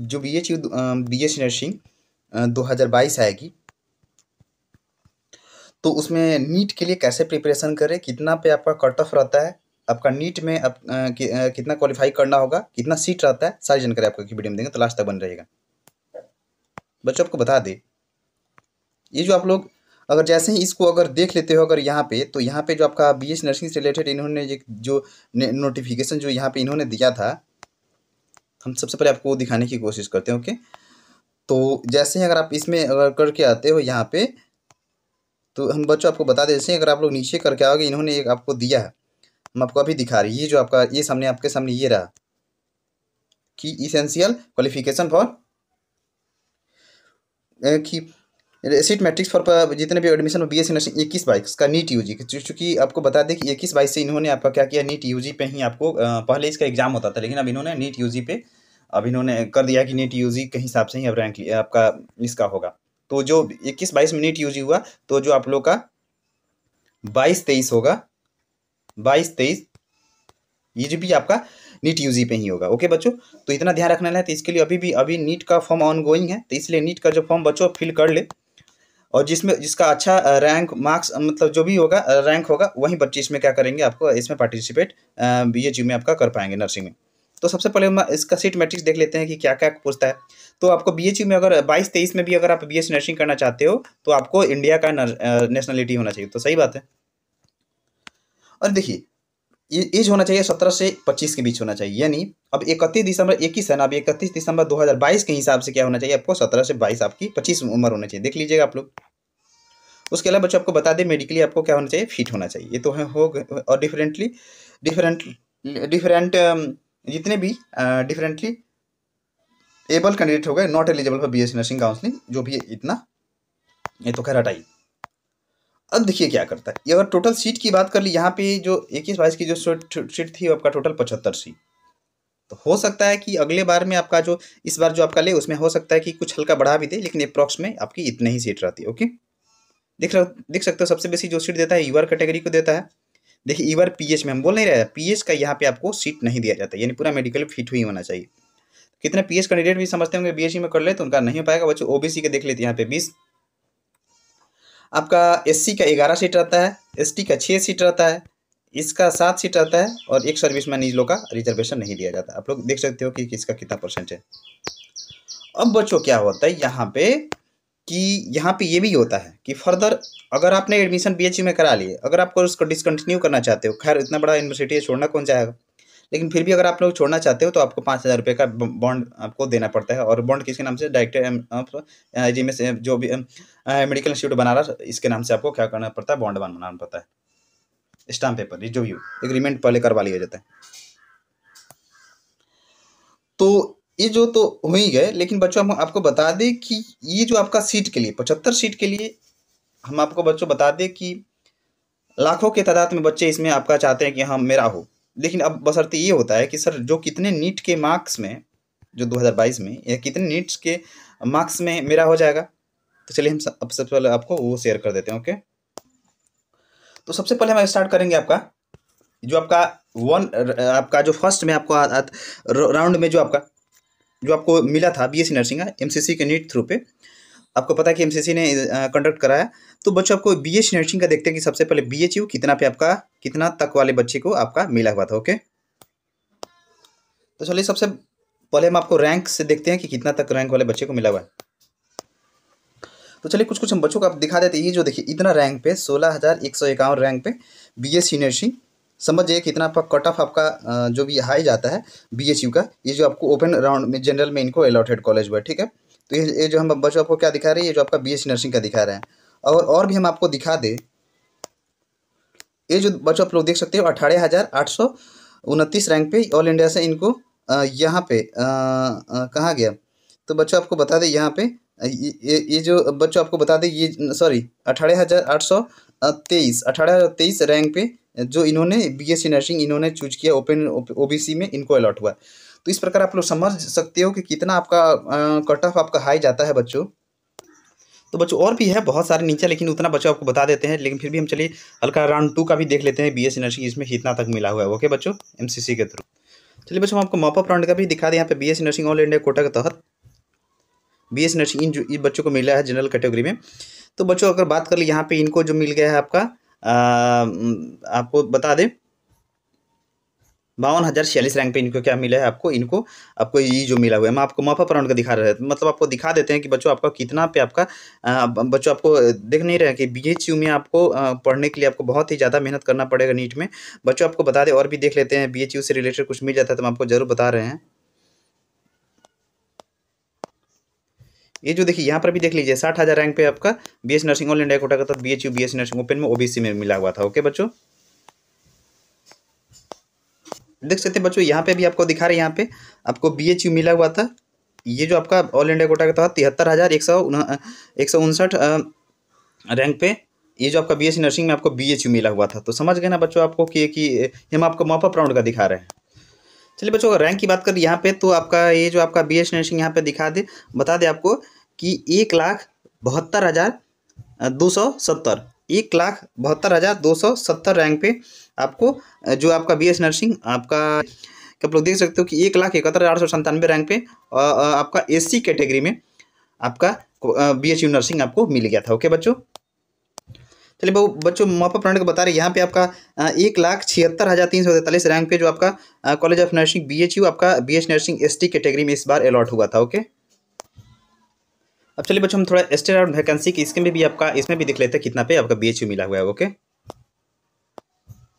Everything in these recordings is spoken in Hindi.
जो B H U B H nursing दो हज़ार बाईस आएगी तो उसमें नीट के लिए कैसे प्रिपरेशन करें कितना पे आपका कट ऑफ रहता है आपका नीट में आप, आ, कि, आ, कितना क्वालिफाई करना होगा कितना सीट रहता है सारी जानकारी आपको वीडियो में देंगे तो लास्ट तक बन रहेगा बच्चों आपको बता दे ये जो आप लोग अगर जैसे ही इसको अगर देख लेते हो अगर यहाँ पे तो यहाँ पे जो आपका बी एस नर्सिंग से रिलेटेड इन्होंने जो नोटिफिकेशन जो यहाँ पे इन्होंने दिया था हम सबसे पहले आपको दिखाने की कोशिश करते हैं ओके तो जैसे ही अगर आप इसमें अगर करके आते हो यहाँ पे तो हम बच्चों आपको बता देते हैं अगर आप लोग नीचे करके आओगे इन्होंने एक आपको दिया है हम आपको अभी दिखा रही है जो आपका ये सामने आपके सामने ये रहा कि इसेंशियल क्वालिफिकेशन फॉर की सीट मैट्रिक्स फॉर जितने भी एडमिशन बी एस नर्सिंग इक्कीस बाईस का नीट यू जी चूँकि आपको बता दें कि इक्कीस बाईस से इन्होंने आपका क्या किया नीट यू जी पे ही आपको पहले इसका एग्जाम होता था लेकिन अब इन्होंने नीट यू जी पे अब इन्होंने कर दिया कि नीट यू जी के हिसाब से ही अब रैंक आपका इसका होगा तो जो इक्कीस बाईस में नीट यू जी हुआ तो जो आप लोग का बाईस तेईस होगा बाईस तेईस ये जो भी आपका नीट यूजी पे ही होगा ओके बच्चों तो इतना ध्यान रखना है तो इसके लिए अभी भी अभी नीट का फॉर्म ऑन गोइंग है तो इसलिए नीट का जो फॉर्म बच्चों फिल कर ले और जिसमें जिसका अच्छा रैंक मार्क्स मतलब जो भी होगा रैंक होगा वहीं बच्चे इसमें क्या करेंगे आपको इसमें पार्टिसिपेट बी एच में आपका कर पाएंगे नर्सिंग में तो सबसे पहले हम इसका सीट मैट्रिक्स देख लेते हैं कि क्या क्या पूछता है तो आपको बी में अगर बाईस तेईस में भी अगर आप बी नर्सिंग करना चाहते हो तो आपको इंडिया का नेशनलिटी होना चाहिए तो सही बात है और देखिए एज होना चाहिए सत्रह से पच्चीस के बीच होना चाहिए यानी अब इकतीस दिसंबर इक्कीस है ना अभी इकतीस दिसंबर दो हज़ार बाईस के हिसाब से क्या होना चाहिए आपको सत्रह से बाईस आपकी पच्चीस उम्र होना चाहिए देख लीजिएगा आप लोग उसके अलावा बच्चों आपको बता दें मेडिकली आपको क्या होना चाहिए फिट होना चाहिए ये तो है हो और डिफरेंटली डिफरेंट डिफरेंट जितने भी डिफरेंटली एबल कैंडिडेट हो गए not eligible for B S nursing counselling जो भी इतना ये तो खैर हटाई अब देखिए क्या करता है ये अगर टोटल सीट की बात कर ली यहाँ पे जो इक्कीस बाईस की जो सीट थी आपका टोटल पचहत्तर सीट तो हो सकता है कि अगले बार में आपका जो इस बार जो आपका ले उसमें हो सकता है कि कुछ हल्का बढ़ा भी दे लेकिन अप्रॉक्स में आपकी इतनी ही सीट रहती है ओके देख देख सकते हो सबसे बेसी जो सीट देता है यूआर कैटेगरी को देता है देखिए ईवर पीएच में हम बोल नहीं रहे पीएच का यहाँ पे आपको सीट नहीं दिया जाता यानी पूरा मेडिकल फिट हुई होना चाहिए कितने पी कैंडिडेट भी समझते होंगे बी में कर ले तो उनका नहीं हो पाएगा बच्चों ओबीसी के देख लेते हैं यहाँ पे बीस आपका एससी का ग्यारह सीट रहता है एसटी का छः सीट रहता है इसका सात सीट रहता है और एक सर्विस मैन इन लोग का रिजर्वेशन नहीं दिया जाता आप लोग देख सकते हो कि किसका कितना परसेंट है अब बच्चों क्या होता है यहाँ पे कि यहाँ पे ये भी होता है कि फर्दर अगर आपने एडमिशन बीएचयू में करा लिए अगर आपको उसको डिसकंटिन्यू करना चाहते हो खैर इतना बड़ा यूनिवर्सिटी है छोड़ना कौन जाएगा लेकिन फिर भी अगर आप लोग छोड़ना चाहते हो तो आपको पाँच हज़ार रुपये का बॉन्ड आपको देना पड़ता है और बॉन्ड किसके नाम से डायरेक्टर ऑफ जी में से जो भी मेडिकल इंस्टीट्यूट बनारस इसके नाम से आपको क्या करना पड़ता है बॉन्ड बनाना पड़ता है स्टाम्प पेपर जो भी एग्रीमेंट पहले करवा लिया जाता है तो ये जो तो हो ही गए लेकिन बच्चों हम आपको बता दें कि ये जो आपका सीट के लिए पचहत्तर सीट के लिए हम आपको बच्चों बता दें कि लाखों के तादाद में बच्चे इसमें आपका चाहते हैं कि हम हाँ, मेरा हो लेकिन अब बसरते ये होता है कि सर जो कितने नीट के मार्क्स में जो 2022 में या कितने नीट्स के मार्क्स में मेरा हो जाएगा तो चलिए हम अब सबसे पहले आपको वो शेयर कर देते हैं ओके तो सबसे पहले हम स्टार्ट करेंगे आपका जो आपका वन आपका जो फर्स्ट में आपको राउंड में जो आपका जो आपको मिला था बी एस नर्सिंग का एम के नीट थ्रू पे आपको पता है कि एम ने कंडक्ट कराया तो बच्चों आपको बी नर्सिंग का देखते हैं कि सबसे पहले बी कितना पे आपका कितना तक वाले बच्चे को आपका मिला हुआ था ओके तो चलिए सबसे पहले हम आपको रैंक से देखते हैं कि कितना तक रैंक वाले बच्चे को मिला हुआ है तो चलिए कुछ कुछ हम बच्चों को आप दिखा देते हैं ये जो देखिए इतना रैंक पे सोलह हज़ार एक सौ इक्यावन रैंक पे बी एस यूनिवर्सिटी समझ जाइए कितना आपका कट ऑफ आपका जो भी हाई जाता है बी एस यू का ये जो आपको ओपन राउंड में जनरल में इनको अलॉटेड कॉलेज हुआ ठीक है तो ये ये जो हम बच्चों आपको क्या दिखा रहे हैं ये जो आपका बी एस नर्सिंग का दिखा रहे हैं और और भी हम आपको दिखा दें ये जो बच्चों आप लोग देख सकते हो अठारह हज़ार आठ सौ उनतीस रैंक पे ऑल इंडिया से इनको यहाँ पे कहाँ गया तो बच्चों आपको बता दें यहाँ पे ये ये जो बच्चों आपको बता दें ये सॉरी अठारह हज़ार आठ सौ तेईस अठारह हज़ार तेईस रैंक पे जो इन्होंने बी एस नर्सिंग इन्होंने चूज किया ओपन ओ बी सी में इनको अलॉट हुआ तो इस प्रकार आप लोग समझ सकते हो कि कितना आपका कट ऑफ आपका हाई जाता है बच्चों तो बच्चों और भी है बहुत सारे नीचे लेकिन उतना बच्चों आपको बता देते हैं लेकिन फिर भी हम चलिए हल्का राउंड टू का भी देख लेते हैं बी एस नर्सिंग इसमें इतना तक मिला हुआ है ओके बच्चों एम के थ्रू चलिए बच्चों हम आपको मॉपअप राउंड का भी दिखा दें यहाँ पे B S nursing all India quota के तहत बी एस नर्सिंग जो इन बच्चों को मिला है जनरल कैटेगरी में तो बच्चों अगर बात कर ली यहाँ पे इनको जो मिल गया है आपका आ, आपको बता दें बावन हज़ार छियालीस रैंक पे इनको क्या मिला है आपको इनको आपको ये जो मिला हुआ है मैं आपको माफा प्राउंड का दिखा रहा है मतलब आपको दिखा देते हैं कि बच्चों आपका कितना पे आपका बच्चों आपको देख नहीं रहे कि बी में आपको पढ़ने के लिए आपको बहुत ही ज़्यादा मेहनत करना पड़ेगा नीट में बच्चों आपको बता दें और भी देख लेते हैं बी से रिलेटेड कुछ मिल जाता है तो हम आपको ज़रूर बता रहे हैं ये जो देखिए यहाँ पर भी देख लीजिए साठ हज़ार रैंक पे आपका BS nursing all India quota का था B H U B S nursing open में ओबीसी में मिला हुआ था ओके बच्चों देख सकते हैं बच्चों यहाँ पे भी आपको दिखा रहे हैं यहाँ पे आपको बी एच यू मिला हुआ था ये जो आपका ऑल इंडिया कोटा के तहत तिहत्तर हज़ार एक सौ एक सौ उनसठ रैंक पे ये जो आपका बी एस नर्सिंग में आपको बी एच यू मिला हुआ था तो समझ गए ना बच्चों आपको कि कि हम आपको मॉपअप राउंड का दिखा रहे हैं चलिए बच्चों अगर रैंक की बात करें यहाँ पे तो आपका ये जो आपका बी एस नर्सिंग यहाँ पे दिखा दे बता दे आपको कि एक लाख बहत्तर हज़ार दो सौ सत्तर एक लाख बहत्तर हज़ार दो सौ सत्तर रैंक पे आपको जो आपका बी एस नर्सिंग आपका आप लोग देख सकते हो कि एक लाख इकहत्तर हज़ार सौ संतानवे रैंक पे आपका एस सी कैटेगरी में आपका बी एच यू नर्सिंग आपको मिल गया था ओके बच्चों चलिए बहु बच्चों मापा को बता रहे यहाँ पे आपका एक लाख छिहत्तर हज़ार तीन सौ तैंतालीस रैंक पे जो आपका college of nursing B H U आपका B H nursing S T category में इस बार अलॉट हुआ था ओके अब चलिए बच्चों हम थोड़ा एस्टेड वैकेंसी की इसके में भी आपका इसमें भी देख लेते हैं कितना पे आपका बी एच यू मिला हुआ है ओके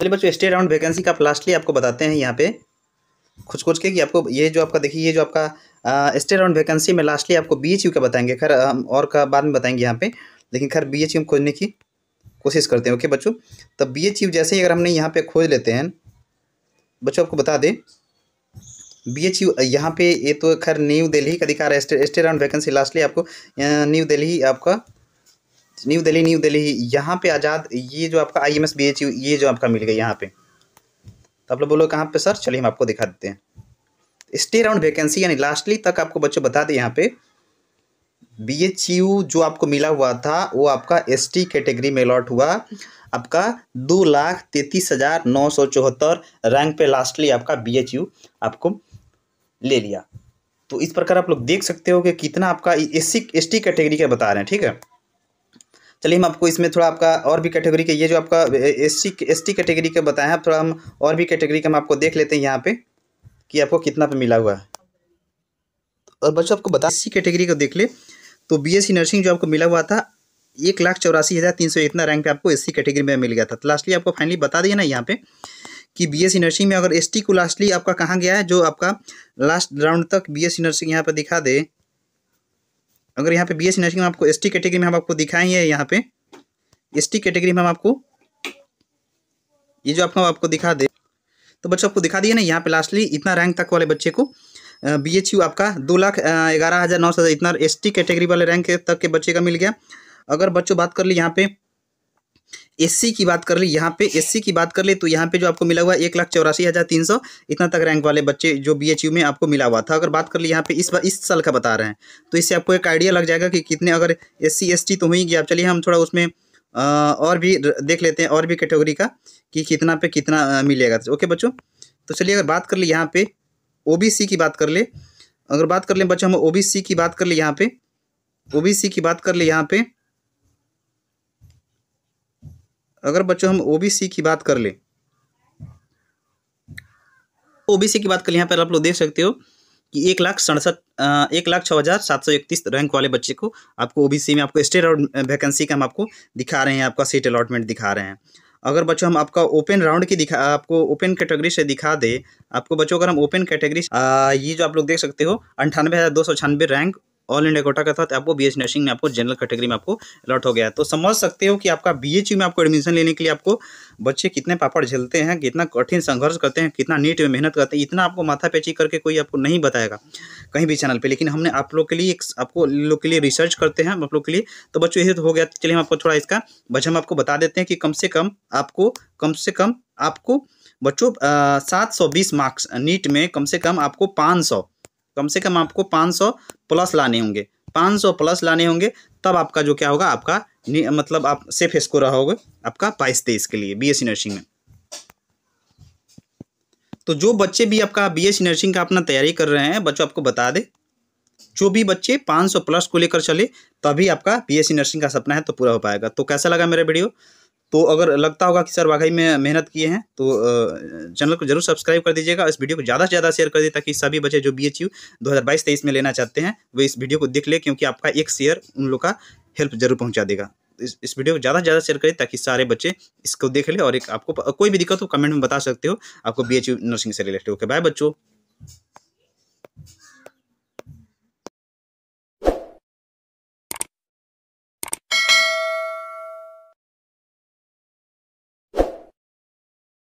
चलिए बच्चों स्टेट अराउंड वैकेंसी का लास्टली आपको बताते हैं यहाँ पे खुच कुछ के कि आपको ये जो आपका देखिए ये जो आपका स्टेट अराउंड वैकेंसी में लास्टली आपको बी एच यू का बताएंगे खैर और का बाद में बताएंगे यहाँ पे लेकिन खैर बी एच यू खोजने की कोशिश करते हैं ओके बच्चों तब बी एच यू जैसे ही अगर हमने यहाँ पे खोज लेते हैं बच्चों आपको बता दें बी एच यू यहाँ पे ये तो खैर न्यू दिल्ली का अधिकार है स्टेट अराउंड वैकेंसी लास्टली आपको न्यू दिल्ली आपका न्यू दिल्ली न्यू दिल्ली यहाँ पे आज़ाद ये जो आपका I M S B H U ये जो आपका मिल गया यहाँ पे तो आप लोग बोलो कहाँ पे सर चलिए हम आपको दिखा देते हैं स्टे राउंड वैकेंसी यानी लास्टली तक आपको बच्चों बता दें यहाँ पे बी एच यू जो आपको मिला हुआ था वो आपका एस टी कैटेगरी में अलॉट हुआ आपका दो लाख तैतीस हज़ार नौ सौ चौहत्तर रैंक पे लास्टली आपका बी एच यू आपको ले लिया तो इस प्रकार आप लोग देख सकते हो कि कितना आपका S C S T category का बता रहे हैं ठीक है चलिए हम आपको इसमें थोड़ा आपका और भी कैटेगरी के ये जो आपका S C S T category का बताएं आप थोड़ा हम और भी कैटेगरी का हम आपको देख लेते हैं यहाँ पे कि आपको कितना पे मिला हुआ है और बच्चों आपको बता सी कैटेगरी को देख ले तो बी एस नर्सिंग जो आपको मिला हुआ था एक लाख चौरासी हज़ार तीन सौ इतना रैंक पे आपको एस कैटेगरी में मिल गया था तो लास्टली आपको फाइनली बता दिया ना यहाँ पे कि बी एस नर्सिंग में अगर एस को लास्टली आपका कहाँ गया है जो आपका लास्ट राउंड तक बी एस नर्सिंग यहाँ पर दिखा दे अगर यहाँ पे बी एस नर्सिंग में आपको एस टी कैटेगरी में हम आपको दिखाएंगे यहाँ पे एस टी कैटेगरी में हम आपको ये जो आपको आपको दिखा दे तो बच्चों आपको दिखा दिए ना यहाँ पे लास्टली इतना रैंक तक वाले बच्चे को बी एच यू आपका दो लाख ग्यारह हज़ार नौ सौ इतना एस टी कैटेगरी वाले रैंक तक के बच्चे का मिल गया अगर बच्चों बात कर ली यहाँ पे एससी की बात कर ली यहाँ पे एससी की बात कर ली तो यहाँ पे जो आपको मिला हुआ है एक लाख चौरासी हज़ार तीन सौ इतना तक रैंक वाले बच्चे जो बीएचयू में आपको मिला हुआ था अगर बात कर ली यहाँ पे इस बार इस साल का बता रहे हैं तो इससे आपको एक आइडिया लग जाएगा कि कितने अगर एस सी तो हुई आप चलिए हम थोड़ा उसमें और भी देख लेते हैं और भी कैटेगरी का कि कितना पे कितना मिलेगा ओके बच्चों तो चलिए अगर बात कर ले यहाँ पे ओ की बात कर ले अगर बात कर लें बच्चों हम ओ की बात कर ले यहाँ पे ओ की बात कर ले यहाँ पे अगर बच्चों हम ओबीसी की बात कर ले ओबीसी की बात कर यहाँ पर आप लोग देख सकते हो कि एक लाख सड़सठ एक लाख छः हज़ार सात सौ इकतीस रैंक वाले बच्चे को आपको ओबीसी में आपको स्टेट और वैकेंसी का हम आपको दिखा रहे हैं आपका सीट अलॉटमेंट दिखा रहे हैं अगर बच्चों हम आपका ओपन राउंड की दिखा आपको ओपन कैटेगरी से दिखा दे आपको बच्चों अगर हम ओपन कैटेगरी ये जो आप लोग देख सकते हो अंठानवे हज़ार दो सौ छानवे रैंक ऑल इंडिया कोटा का था आपको बी एच नर्सिंग में आपको जनरल कैटेगरी में आपको अलॉट हो गया तो समझ सकते हो कि आपका बी एच यू में आपको एडमिशन लेने के लिए आपको बच्चे कितने पापड़ झेलते हैं कितना कठिन संघर्ष करते हैं कितना नीट में मेहनत करते हैं इतना आपको माथापैची करके कोई आपको नहीं बताएगा कहीं भी चैनल पर लेकिन हमने आप लोग के लिए एक आपको लोग के लिए रिसर्च करते हैं आप लोग के लिए तो बच्चों यही हो गया चलिए हम आपको थोड़ा इसका बच्चे हम आपको बता देते हैं कि कम से कम आपको कम से कम आपको बच्चों सात सौ बीस मार्क्स नीट में कम से कम आपको पाँच सौ कम से कम आपको पाँच सौ प्लस लाने होंगे 500 प्लस लाने होंगे तब आपका जो क्या होगा आपका मतलब आप सेफ स्कोर रहोगे आपका बाईस तेईस के लिए बीएससी नर्सिंग में तो जो बच्चे भी आपका बीएससी नर्सिंग का अपना तैयारी कर रहे हैं बच्चों आपको बता दे जो भी बच्चे 500 प्लस को लेकर चले तभी आपका बीएससी नर्सिंग का सपना है तो पूरा हो पाएगा तो कैसा लगा मेरा वीडियो तो अगर लगता होगा कि सर वाकई में मेहनत किए हैं तो चैनल को जरूर सब्सक्राइब कर दीजिएगा इस वीडियो को ज़्यादा से ज़्यादा शेयर कर दीजिए ताकि सभी बच्चे जो बी एच यू दो हज़ार बाईस तेईस में लेना चाहते हैं वो इस वीडियो को देख ले क्योंकि आपका एक शेयर उन लोग का हेल्प जरूर पहुँचा देगा इस इस वीडियो को ज़्यादा से ज़्यादा शेयर करें ताकि सारे बच्चे इसको देख लें और एक आपको कोई भी दिक्कत हो कमेंट में बता सकते हो आपको बी एच यू नर्सिंग से रिलेटेड ओके बाय बच्चों